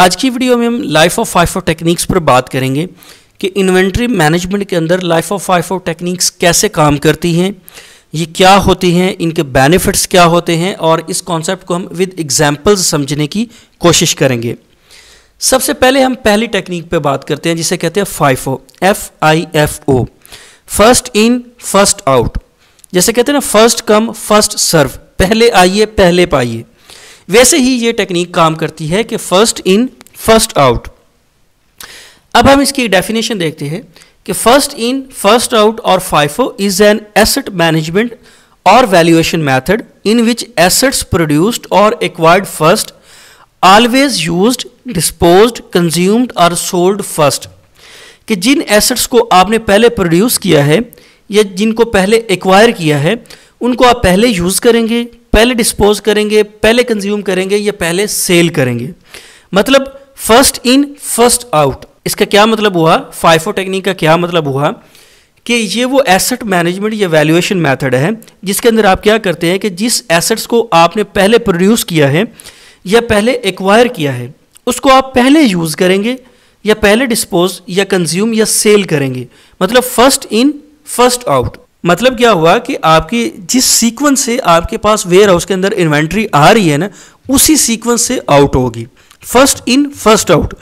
आज की वीडियो में हम लाइफ ऑफ फाइफो टेक्निक्स पर बात करेंगे कि इन्वेंट्री मैनेजमेंट के अंदर लाइफ ऑफ फाइफो टेक्निक्स कैसे काम करती हैं ये क्या होती हैं इनके बेनिफिट्स क्या होते हैं और इस कॉन्सेप्ट को हम विद एग्जाम्पल्स समझने की कोशिश करेंगे सबसे पहले हम पहली टेक्निक पर बात करते हैं जिसे कहते हैं FIFO F I F O first in first out जैसे कहते हैं ना फर्स्ट कम फर्स्ट सर्व पहले आइए पहले पाइए वैसे ही ये टेक्निक काम करती है कि फर्स्ट इन फर्स्ट आउट अब हम इसकी डेफिनेशन देखते हैं कि फर्स्ट इन फर्स्ट आउट और FIFO is an asset management और valuation method in which assets produced और acquired first always use disposed consumed और सोल्ड फर्स्ट कि जिन एसेट्स को आपने पहले प्रोड्यूस किया है या जिनको पहले एक्वायर किया है उनको आप पहले यूज़ करेंगे पहले डिस्पोज करेंगे पहले कंज्यूम करेंगे या पहले सेल करेंगे मतलब फर्स्ट इन फर्स्ट आउट इसका क्या मतलब हुआ फाइफो टेक्निक का क्या मतलब हुआ कि ये वो एसेट मैनेजमेंट या वैल्यूएशन मेथड है जिसके अंदर आप क्या करते हैं कि जिस एसेट्स को आपने पहले प्रोड्यूस किया है या पहले एक्वायर किया है उसको आप पहले यूज़ करेंगे या पहले डिस्पोज या कंज्यूम या सेल करेंगे मतलब फर्स्ट इन फर्स्ट आउट मतलब क्या हुआ कि आपकी जिस सीक्वेंस से आपके पास वेयर हाउस के अंदर इन्वेंट्री आ रही है ना उसी सीक्वेंस से आउट होगी फर्स्ट इन फर्स्ट आउट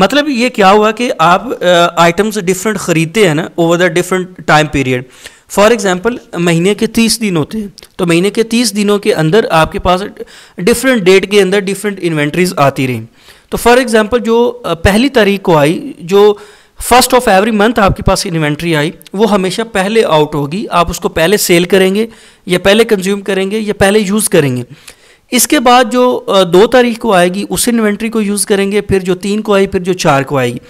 मतलब ये क्या हुआ कि आप आइटम्स डिफरेंट ख़रीदते हैं ना over the different time period for example महीने के तीस दिन होते हैं तो महीने के तीस दिनों के अंदर आपके पास डिफरेंट डेट के अंदर डिफरेंट इन्वेंट्रीज आती रहीं तो फॉर एग्ज़ाम्पल जो पहली तारीख को आई जो फर्स्ट ऑफ एवरी मंथ आपके पास इन्वेंट्री आई वो हमेशा पहले आउट होगी आप उसको पहले सेल करेंगे या पहले कंज्यूम करेंगे या पहले यूज़ करेंगे इसके बाद जो दो तारीख को आएगी उस इन्वेंट्री को यूज़ करेंगे फिर जो तीन को आई फिर जो चार को आएगी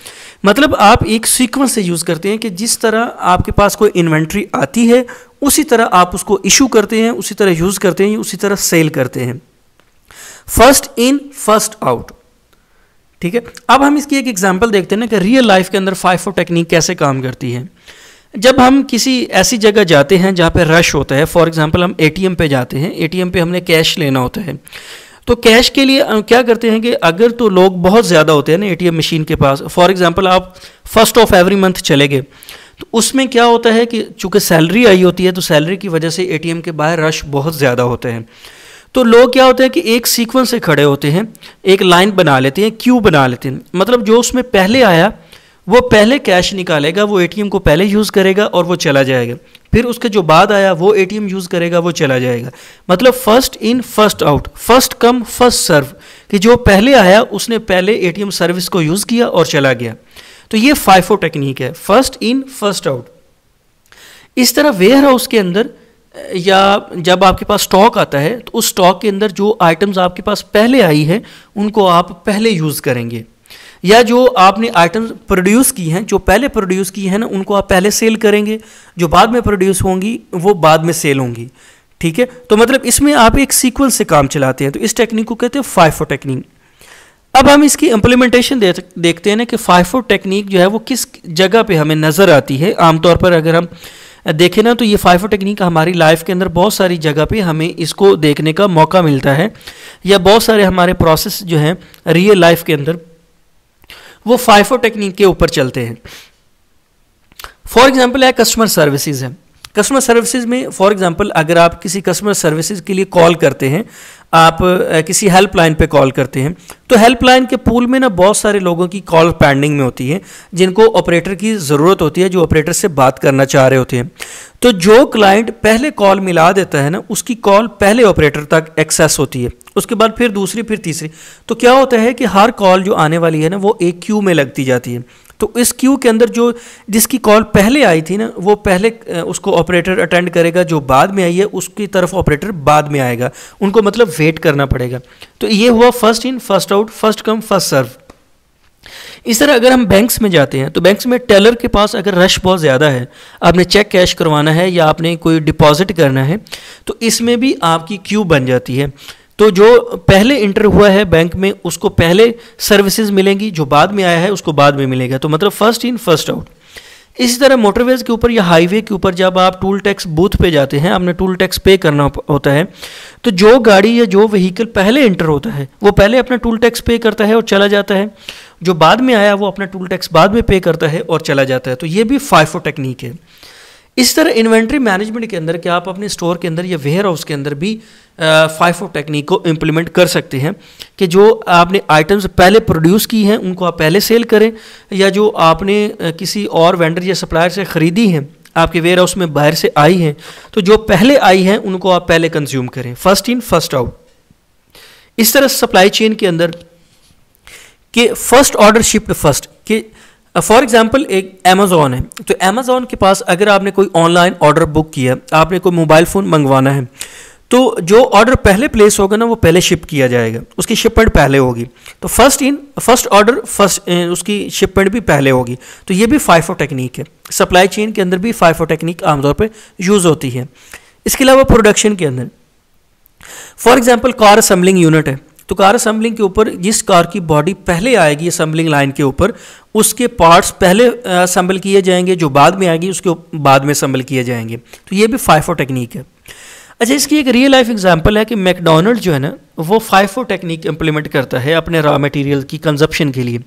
मतलब आप एक सीक्वेंस से यूज़ करते हैं कि जिस तरह आपके पास कोई इन्वेंट्री आती है उसी तरह आप उसको इशू करते हैं उसी तरह यूज़ करते हैं उसी तरह सेल करते हैं फर्स्ट इन फर्स्ट आउट ठीक है अब हम इसकी एक एग्जाम्पल देखते हैं ना कि रियल लाइफ के अंदर फाइफो टेक्निक कैसे काम करती है जब हम किसी ऐसी जगह जाते हैं जहाँ पे रश होता है फॉर एग्जांपल हम एटीएम पे जाते हैं एटीएम पे हमने कैश लेना होता है तो कैश के लिए क्या करते हैं कि अगर तो लोग बहुत ज़्यादा होते हैं ना एटीएम मशीन के पास फॉर एग्जांपल आप फर्स्ट ऑफ एवरी मंथ चले गए तो उसमें क्या होता है कि चूँकि सैलरी आई होती है तो सैलरी की वजह से ए के बाहर रश बहुत ज़्यादा होते हैं तो लोग क्या होते हैं कि एक सीक्वेंस से खड़े होते हैं एक लाइन बना लेते हैं क्यू बना लेते हैं मतलब जो उसमें पहले आया वो पहले कैश निकालेगा वो एटीएम को पहले यूज़ करेगा और वो चला जाएगा फिर उसके जो बाद आया वो एटीएम यूज़ करेगा वो चला जाएगा मतलब first in first out first come first serve कि जो पहले आया उसने पहले एटीएम सर्विस को यूज़ किया और चला गया तो ये फाइफो टेक्निक है फर्स्ट इन फर्स्ट आउट इस तरह वेयर हाउस के अंदर या जब आपके पास स्टॉक आता है तो उस स्टॉक के अंदर जो आइटम्स आपके पास पहले आई हैं उनको आप पहले यूज़ करेंगे या जो आपने आइटम्स प्रोड्यूस की हैं जो पहले प्रोड्यूस की हैं ना उनको आप पहले सेल करेंगे जो बाद में प्रोड्यूस होंगी वो बाद में सेल होंगी ठीक है तो मतलब इसमें आप एक सीक्वल से काम चलाते हैं तो इस टेक्निक को कहते हैं फाइफो टेक्निक अब हम इसकी इम्प्लीमेंटेशन दे, देखते हैं ना कि फाइफो टेक्निक जो है वो किस जगह पे हमें नज़र आती है आमतौर पर अगर हम देखें ना तो ये फाइफो टेक्निक हमारी लाइफ के अंदर बहुत सारी जगह पे हमें इसको देखने का मौका मिलता है या बहुत सारे हमारे प्रोसेस जो हैं रियल लाइफ के अंदर वो फाइफो टेक्निक के ऊपर चलते हैं फॉर एग्जाम्पल है कस्टमर सर्विसेज है कस्टमर सर्विसेज में फॉर एग्जाम्पल अगर आप किसी कस्टमर सर्विसेज के लिए कॉल करते हैं आप किसी हेल्पलाइन पे कॉल करते हैं तो हेल्पलाइन के पूल में ना बहुत सारे लोगों की कॉल पैंडिंग में होती है जिनको ऑपरेटर की ज़रूरत होती है जो ऑपरेटर से बात करना चाह रहे होते हैं तो जो क्लाइंट पहले कॉल मिला देता है ना उसकी कॉल पहले ऑपरेटर तक एक्सेस होती है उसके बाद फिर दूसरी फिर तीसरी तो क्या होता है कि हर कॉल जो आने वाली है ना वो एक क्यू में लगती जाती है तो इस क्यू के अंदर जो जिसकी कॉल पहले आई थी ना वो पहले उसको ऑपरेटर अटेंड करेगा जो बाद में आई है उसकी तरफ ऑपरेटर बाद में आएगा उनको मतलब वेट करना पड़ेगा तो ये हुआ first in first out first come first serve इस तरह अगर हम बैंक्स में जाते हैं तो बैंक्स में टेलर के पास अगर रश बहुत ज़्यादा है आपने चेक कैश करवाना है या आपने कोई डिपॉजिट करना है तो इसमें भी आपकी क्यू बन जाती है तो जो पहले इंटर हुआ है बैंक में उसको पहले सर्विसेज मिलेंगी जो बाद में आया है उसको बाद में मिलेगा तो मतलब फर्स्ट इन फर्स्ट आउट इसी तरह मोटरवेज के ऊपर या हाईवे के ऊपर जब आप टूल टैक्स बूथ पे जाते हैं आपने टूल टैक्स पे करना होता है तो जो गाड़ी या जो व्हीकल पहले इंटर होता है वो पहले अपना टूल टैक्स पे करता है और चला जाता है जो बाद में आया वो अपना टूल टैक्स बाद में पे करता है और चला जाता है तो ये भी फाइफो टेक्निक है इस तरह इन्वेंट्री मैनेजमेंट के अंदर क्या आप अपने स्टोर के अंदर या वेयर हाउस के अंदर भी फाइफ ऑफ टेक्निक को इम्प्लीमेंट कर सकते हैं कि जो आपने आइटम्स पहले प्रोड्यूस की हैं उनको आप पहले सेल करें या जो आपने किसी और वेंडर या सप्लायर से ख़रीदी हैं आपके वेयर हाउस में बाहर से आई हैं तो जो पहले आई हैं उनको आप पहले कंज्यूम करें फर्स्ट इन फर्स्ट आउट इस तरह सप्लाई चेन के अंदर के फर्स्ट ऑर्डर शिफ्ट फर्स्ट कि फॉर एग्जाम्पल एक अमेज़ोन है तो अमेज़ोन के पास अगर आपने कोई ऑनलाइन ऑर्डर बुक किया आपने कोई मोबाइल फ़ोन मंगवाना है तो जो ऑर्डर पहले प्लेस होगा ना वो पहले शिप किया जाएगा उसकी शिपमेंट पहले होगी तो first in first order first उसकी शिपमेंट भी पहले होगी तो ये भी फाइफो टेक्निक है सप्लाई चेन के अंदर भी फाइफो टेक्निक आमतौर पर यूज़ होती है इसके अलावा प्रोडक्शन के अंदर for example car assembling unit है तो कार असम्बलिंग के ऊपर जिस कार की बॉडी पहले आएगी असम्बलिंग लाइन के ऊपर उसके पार्ट्स पहले असम्बल किए जाएंगे जो बाद में आएगी उसके बाद में असम्बल किए जाएंगे तो ये भी फाइफो टेक्निक है अच्छा इसकी एक रियल लाइफ एग्जांपल है कि मैकडोनल्ड जो है ना वो फाइफो टेक्निक इम्प्लीमेंट करता है अपने रॉ मटेरियल की कंजप्शन के लिए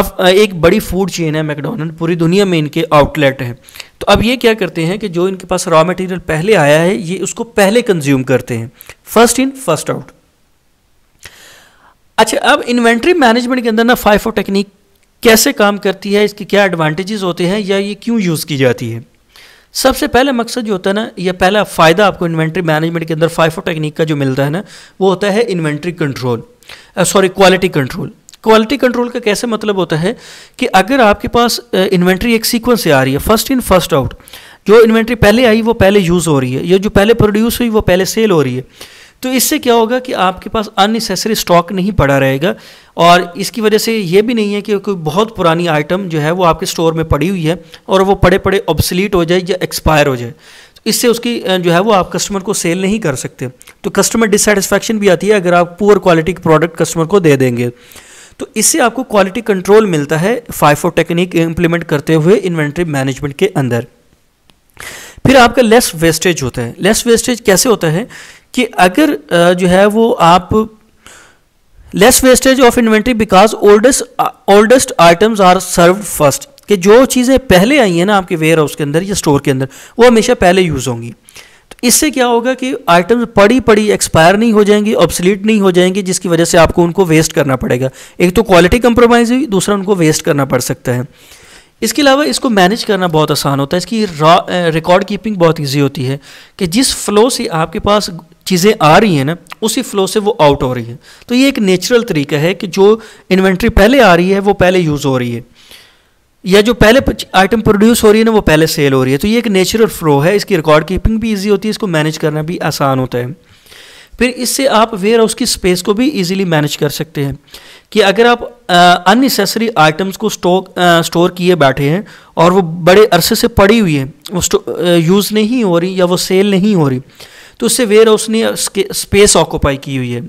अब एक बड़ी फूड चेन है मैकडोनल्ड पूरी दुनिया में इनके आउटलेट हैं तो अब ये क्या करते हैं कि जो इनके पास रॉ मटेरियल पहले आया है ये उसको पहले कंज्यूम करते हैं फर्स्ट इन फर्स्ट आउट अच्छा अब इन्वेंट्री मैनेजमेंट के अंदर ना फाइफो टेक्निक कैसे काम करती है इसके क्या एडवांटेजेस होते हैं या ये क्यों यूज़ की जाती है सबसे पहला मकसद जो होता है ना या पहला फ़ायदा आपको इन्वेंट्री मैनेजमेंट के अंदर फाइफो टेक्निक का जो मिलता है ना वो होता है inventory control sorry quality control quality control का कैसे मतलब होता है कि अगर आपके पास इन्वेंट्री एक सीक्वेंस से आ रही है फर्स्ट इन फर्स्ट आउट जो इन्वेंट्री पहले आई वो पहले यूज़ हो रही है या जो पहले प्रोड्यूस हुई वो पहले सेल हो रही है तो इससे क्या होगा कि आपके पास अननेसेसरी स्टॉक नहीं पड़ा रहेगा और इसकी वजह से ये भी नहीं है कि कोई बहुत पुरानी आइटम जो है वो आपके स्टोर में पड़ी हुई है और वो पड़े पड़े ऑब्सलीट हो जाए या एक्सपायर हो जाए तो इससे उसकी जो है वो आप कस्टमर को सेल नहीं कर सकते तो कस्टमर डिससेटिस्फैक्शन भी आती है अगर आप पुअर क्वालिटी के प्रोडक्ट कस्टमर को दे देंगे तो इससे आपको क्वालिटी कंट्रोल मिलता है फाइफो टेक्निक इम्प्लीमेंट करते हुए इन्वेंट्री मैनेजमेंट के अंदर फिर आपका लेस वेस्टेज होता है लेस वेस्टेज कैसे होता है कि अगर जो है वो आप less wastage of inventory because oldest oldest items are serve first कि जो चीज़ें पहले आई हैं ना आपके वेयर हाउस के अंदर या स्टोर के अंदर वो हमेशा पहले यूज़ होंगी तो इससे क्या होगा कि आइटम्स पड़ी पड़ी एक्सपायर नहीं हो जाएंगी ऑब्सलीट नहीं हो जाएंगी जिसकी वजह से आपको उनको वेस्ट करना पड़ेगा एक तो क्वालिटी कंप्रोमाइज़ हुई दूसरा उनको वेस्ट करना पड़ सकता है इसके अलावा इसको मैनेज करना बहुत आसान होता है इसकी रिकॉर्ड कीपिंग बहुत ईजी होती है कि जिस फ्लो से आपके पास चीज़ें आ रही हैं ना उसी फ्लो से वो तो आउट हो रही है तो ये एक नेचुरल तरीका है कि जो इन्वेंट्री पहले आ रही है वो पहले यूज़ हो रही है या जो पहले आइटम प्रोड्यूस हो रही है ना वो पहले सेल हो रही है तो ये एक नेचुरल फ्लो है इसकी रिकॉर्ड कीपिंग भी ईजी होती है इसको मैनेज करना भी आसान होता है फिर इससे आप वेयर हाउस की स्पेस को भी इजीली मैनेज कर सकते हैं कि अगर आप अननेसेसरी आइटम्स को स्टॉक स्टोर किए बैठे हैं और वो बड़े अरसे से पड़ी हुई है वो यूज़ नहीं हो रही या वो सेल नहीं हो रही तो उससे वेयर हाउस ने स्पेस ऑक्यूपाई की हुई है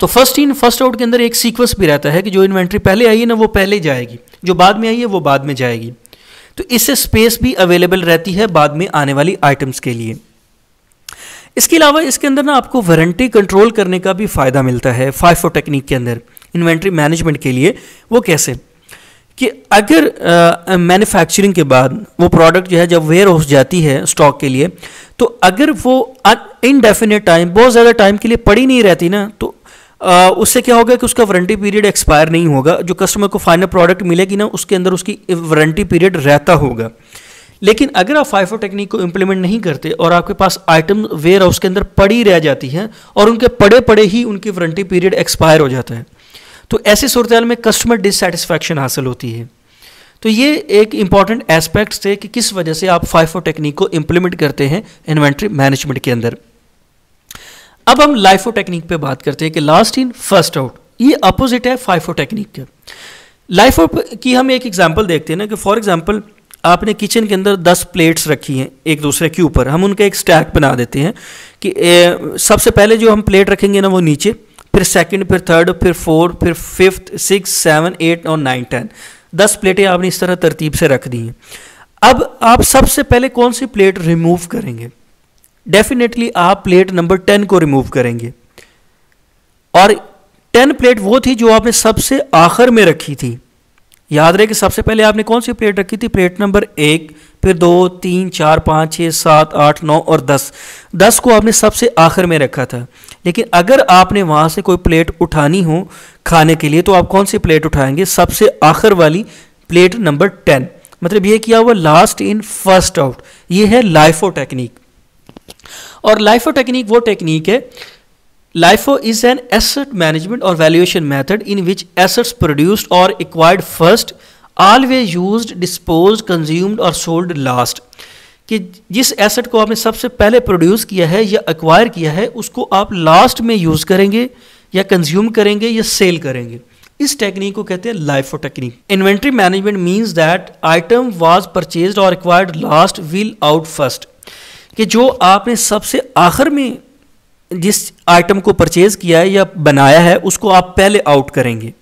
तो फर्स्ट इन फर्स्ट आउट के अंदर एक सीक्वेंस भी रहता है कि जो इन्वेंट्री पहले आई है ना वो पहले जाएगी जो बाद में आई है वो बाद में जाएगी तो इससे स्पेस भी अवेलेबल रहती है बाद में आने वाली आइटम्स के लिए इसके अलावा इसके अंदर ना आपको वारंटी कंट्रोल करने का भी फ़ायदा मिलता है फाइफो टेक्निक के अंदर इन्वेंट्री मैनेजमेंट के लिए वो कैसे कि अगर मैन्युफैक्चरिंग के बाद वो प्रोडक्ट जो है जब वेयर हो जाती है स्टॉक के लिए तो अगर वो इनडेफिनेट टाइम बहुत ज़्यादा टाइम के लिए पड़ी नहीं रहती ना तो आ, उससे क्या होगा कि उसका वारंटी पीरियड एक्सपायर नहीं होगा जो कस्टमर को फाइनल प्रोडक्ट मिलेगी ना उसके अंदर उसकी वारंटी पीरियड रहता होगा लेकिन अगर आप फाइफो टेक्निक को इम्प्लीमेंट नहीं करते और आपके पास आइटम वेयर हाउस के अंदर पड़ी रह जाती हैं और उनके पड़े पड़े ही उनकी वारंटी पीरियड एक्सपायर हो जाता है तो ऐसी सूरत में कस्टमर डिससेटिस्फैक्शन हासिल होती है तो ये एक इंपॉर्टेंट एस्पेक्ट थे कि किस वजह से आप फाइफो टेक्निक को इंप्लीमेंट करते हैं इन्वेंट्री मैनेजमेंट के अंदर अब हम लाइफो टेक्निक पे बात करते हैं कि लास्ट इन फर्स्ट आउट ये अपोजिट है फाइफो टेक्निक के लाइफो की हम एक एग्जांपल देखते हैं ना कि फॉर एग्जांपल आपने किचन के अंदर दस प्लेट्स रखी हैं एक दूसरे के ऊपर हम उनका एक स्टैक बना देते हैं कि ए, सबसे पहले जो हम प्लेट रखेंगे ना वो नीचे फिर सेकंड फिर थर्ड फिर फोर्थ फिर फिफ्थ सिक्स सेवन एट और नाइन टेन दस प्लेटें आपने इस तरह तरतीब से रख दी हैं अब आप सबसे पहले कौन सी प्लेट रिमूव करेंगे डेफिनेटली आप प्लेट नंबर टेन को रिमूव करेंगे और टेन प्लेट वो थी जो आपने सबसे आखिर में रखी थी याद रहे कि सबसे पहले आपने कौन सी प्लेट रखी थी प्लेट नंबर एक फिर दो तीन चार पाँच छः सात आठ नौ और दस दस को आपने सबसे आखिर में रखा था लेकिन अगर आपने वहां से कोई प्लेट उठानी हो खाने के लिए तो आप कौन सी प्लेट उठाएंगे सबसे आखिर वाली प्लेट नंबर टेन मतलब यह किया हुआ लास्ट इन फर्स्ट आउट यह है लाइफो टेक्निक और लाइफो टेक्निक वो टेक्निक है LIFO is an asset management और valuation method in which assets produced और acquired first always use dispose consumed और सोल्ड लास्ट कि जिस एसेट को आपने सबसे पहले प्रोड्यूस किया है या एक्वायर किया है उसको आप लास्ट में यूज़ करेंगे या कंज्यूम करेंगे या सेल करेंगे इस टेक्निक को कहते हैं LIFO technique inventory management means that item was purchase और acquired last will out first कि जो आपने सबसे आखिर में जिस आइटम को परचेज किया है या बनाया है उसको आप पहले आउट करेंगे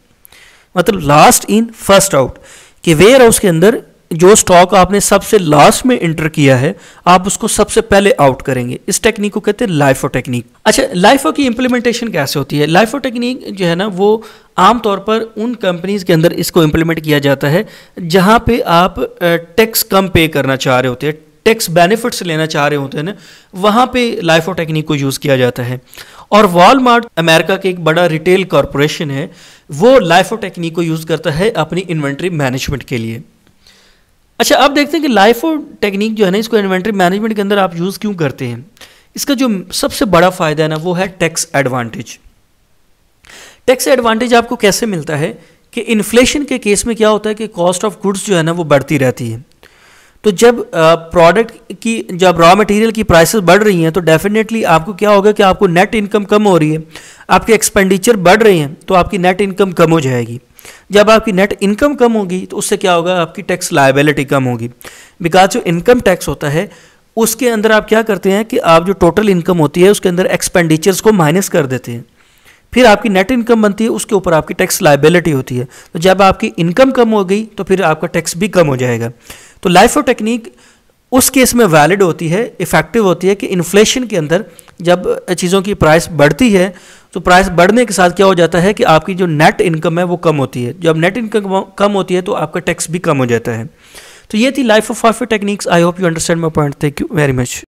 मतलब लास्ट इन फर्स्ट आउट कि वेयर हाउस के अंदर जो स्टॉक आपने सबसे लास्ट में इंटर किया है आप उसको सबसे पहले आउट करेंगे इस टेक्निक को कहते हैं लाइफो टेक्निक अच्छा लाइफो की इंप्लीमेंटेशन कैसे होती है लाइफो टेक्निक जो है ना वो आमतौर पर उन कंपनीज़ के अंदर इसको इंप्लीमेंट किया जाता है जहां पे आप टैक्स कम पे करना चाह रहे होते हैं टैक्स बेनिफिट्स लेना चाह रहे होते हैं ना वहां पे लाइफो टेक्निक को यूज़ किया जाता है और वॉलमार्ट अमेरिका के एक बड़ा रिटेल कॉरपोरेशन है वो लाइफो टेक्निक को यूज़ करता है अपनी इन्वेंट्री मैनेजमेंट के लिए अच्छा अब देखते हैं कि लाइफो टेक्निक जो है ना इसको इन्वेंट्री मैनेजमेंट के अंदर आप यूज़ क्यों करते हैं इसका जो सबसे बड़ा फ़ायदा है ना वो है टैक्स एडवांटेज टैक्स एडवांटेज आपको कैसे मिलता है कि इन्फ्लेशन के केस में क्या होता है कि कॉस्ट ऑफ गुड्स जो है ना वो बढ़ती रहती है तो जब प्रोडक्ट की जब रॉ मटेरियल की प्राइसेस बढ़ रही हैं तो डेफिनेटली आपको क्या होगा कि आपको नेट इनकम कम हो रही है आपके एक्सपेंडिचर बढ़ रहे हैं तो आपकी नेट इनकम कम हो जाएगी जब आपकी नेट इनकम कम होगी तो उससे क्या होगा आपकी टैक्स लाइबिलिटी कम होगी बिकॉज जो इनकम टैक्स होता है उसके अंदर आप क्या करते हैं कि आप जो टोटल इनकम होती है उसके अंदर एक्सपेंडिचर्स को माइनस कर देते हैं फिर आपकी नेट इनकम बनती है उसके ऊपर आपकी टैक्स लाइबिलिटी होती है तो जब आपकी इनकम कम हो गई तो फिर आपका टैक्स भी कम हो जाएगा तो लाइफ ऑफ टेक्निक उस केस में वैलिड होती है इफ़ेक्टिव होती है कि इन्फ्लेशन के अंदर जब चीज़ों की प्राइस बढ़ती है तो प्राइस बढ़ने के साथ क्या हो जाता है कि आपकी जो नेट इनकम है वो कम होती है जब नेट इनकम कम होती है तो आपका टैक्स भी कम हो जाता है तो ये थी LIFO profit techniques I hope you understand my point thank you very much